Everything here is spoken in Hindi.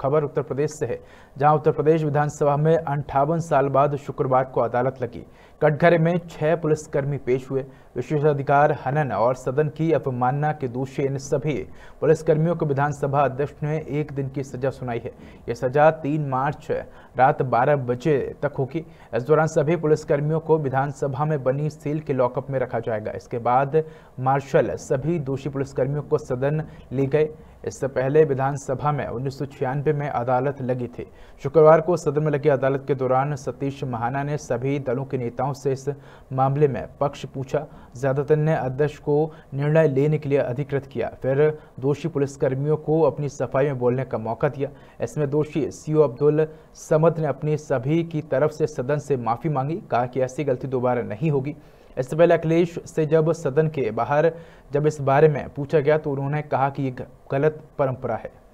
खबर उत्तर प्रदेश से है जहां उत्तर प्रदेश विधानसभा में अंठावन साल बाद शुक्रवार को अदालत लगी कटघरे में छह पुलिसकर्मी पेश हुए विशेषाधिकार हनन और सदन की अपमानना के दोषी इन सभी पुलिसकर्मियों को विधानसभा अध्यक्ष ने एक दिन की सजा सुनाई है यह सजा तीन मार्च रात 12 बजे तक होगी इस दौरान सभी पुलिसकर्मियों को विधानसभा में बनी सील के लॉकअप में रखा जाएगा इसके बाद मार्शल सभी दोषी पुलिसकर्मियों को सदन ले गए इससे पहले विधानसभा में उन्नीस में अदालत लगी थी शुक्रवार को सदन में लगी अदालत के दौरान सतीश महाना ने सभी दलों के नेताओं से इस मामले में पक्ष पूछा ज्यादातर ने अध्यक्ष को निर्णय लेने के लिए अधिकृत किया फिर दोषी पुलिसकर्मियों को अपनी सफाई में बोलने का मौका दिया इसमें दोषी सीओ अब्दुल समर अहमद ने अपनी सभी की तरफ से सदन से माफ़ी मांगी कहा कि ऐसी गलती दोबारा नहीं होगी इससे पहले अखिलेश से जब सदन के बाहर जब इस बारे में पूछा गया तो उन्होंने कहा कि ये गलत परंपरा है